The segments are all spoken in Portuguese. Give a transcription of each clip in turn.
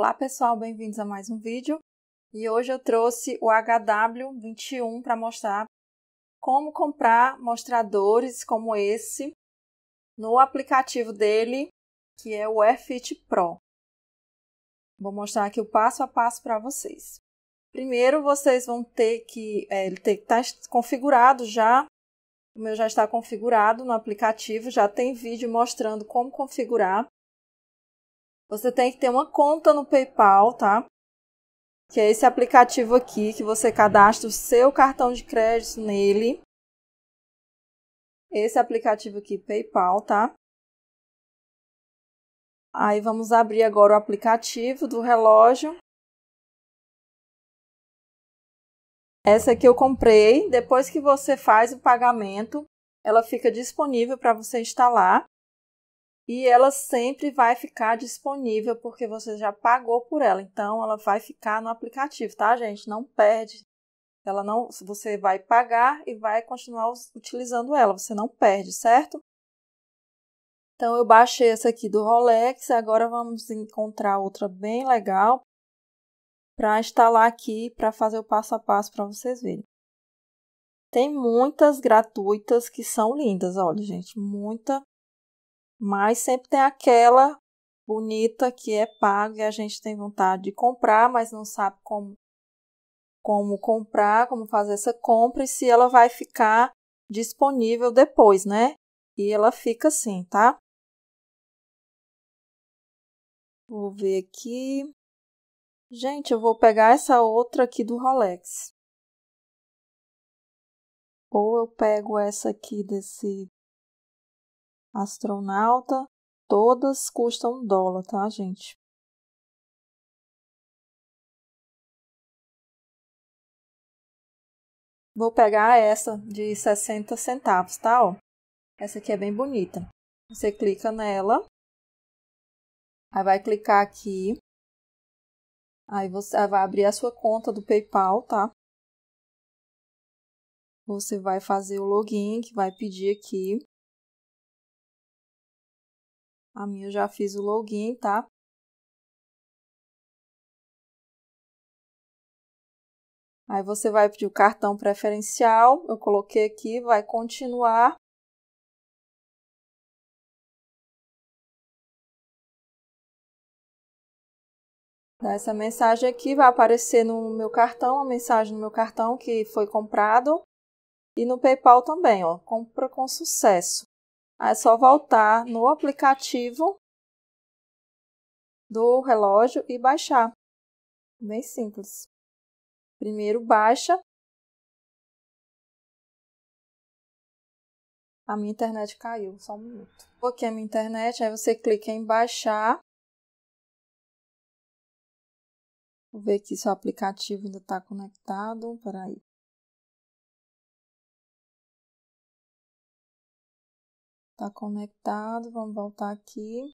Olá pessoal, bem-vindos a mais um vídeo. E hoje eu trouxe o HW21 para mostrar como comprar mostradores como esse no aplicativo dele, que é o Airfit Pro. Vou mostrar aqui o passo a passo para vocês. Primeiro, vocês vão ter que é, ele tem que estar tá configurado já. O meu já está configurado no aplicativo, já tem vídeo mostrando como configurar. Você tem que ter uma conta no PayPal, tá? Que é esse aplicativo aqui que você cadastra o seu cartão de crédito nele. Esse aplicativo aqui, PayPal, tá? Aí vamos abrir agora o aplicativo do relógio. Essa aqui eu comprei. Depois que você faz o pagamento, ela fica disponível para você instalar e ela sempre vai ficar disponível porque você já pagou por ela. Então ela vai ficar no aplicativo, tá, gente? Não perde. Ela não, você vai pagar e vai continuar utilizando ela, você não perde, certo? Então eu baixei essa aqui do Rolex, agora vamos encontrar outra bem legal para instalar aqui para fazer o passo a passo para vocês verem. Tem muitas gratuitas que são lindas, olha, gente, muita mas sempre tem aquela bonita que é paga e a gente tem vontade de comprar, mas não sabe como como comprar, como fazer essa compra e se ela vai ficar disponível depois, né? E ela fica assim, tá? Vou ver aqui. Gente, eu vou pegar essa outra aqui do Rolex. Ou eu pego essa aqui desse astronauta, todas custam dólar, tá, gente? Vou pegar essa de 60 centavos, tá? Ó, essa aqui é bem bonita. Você clica nela, aí vai clicar aqui, aí você aí vai abrir a sua conta do PayPal, tá? Você vai fazer o login que vai pedir aqui. A minha eu já fiz o login, tá? Aí você vai pedir o cartão preferencial, eu coloquei aqui, vai continuar. Essa mensagem aqui vai aparecer no meu cartão, a mensagem no meu cartão que foi comprado. E no PayPal também, ó, compra com sucesso. É só voltar no aplicativo do relógio e baixar. Bem simples. Primeiro baixa. A minha internet caiu, só um minuto. Aqui a minha internet, aí você clica em baixar. Vou ver aqui se o aplicativo ainda está conectado. Peraí. Tá conectado, vamos voltar aqui.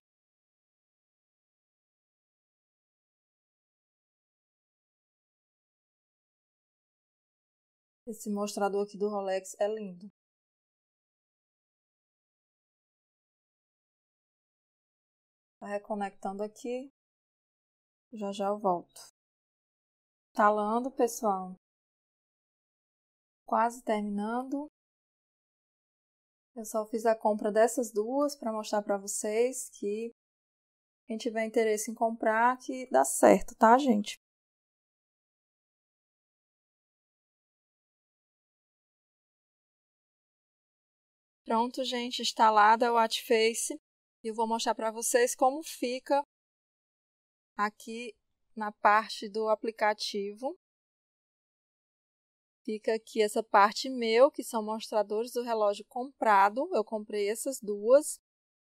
Esse mostrador aqui do Rolex é lindo. Tá reconectando aqui. Já já eu volto. Talando, pessoal. Quase terminando. Eu só fiz a compra dessas duas para mostrar para vocês que quem tiver interesse em comprar, que dá certo, tá, gente? Pronto, gente, instalada o Atface. E eu vou mostrar para vocês como fica aqui na parte do aplicativo. Fica aqui essa parte meu, que são mostradores do relógio comprado. Eu comprei essas duas.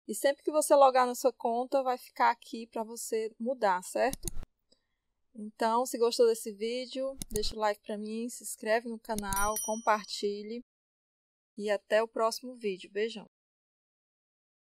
E sempre que você logar na sua conta, vai ficar aqui para você mudar, certo? Então, se gostou desse vídeo, deixa o like para mim, se inscreve no canal, compartilhe. E até o próximo vídeo. Beijão!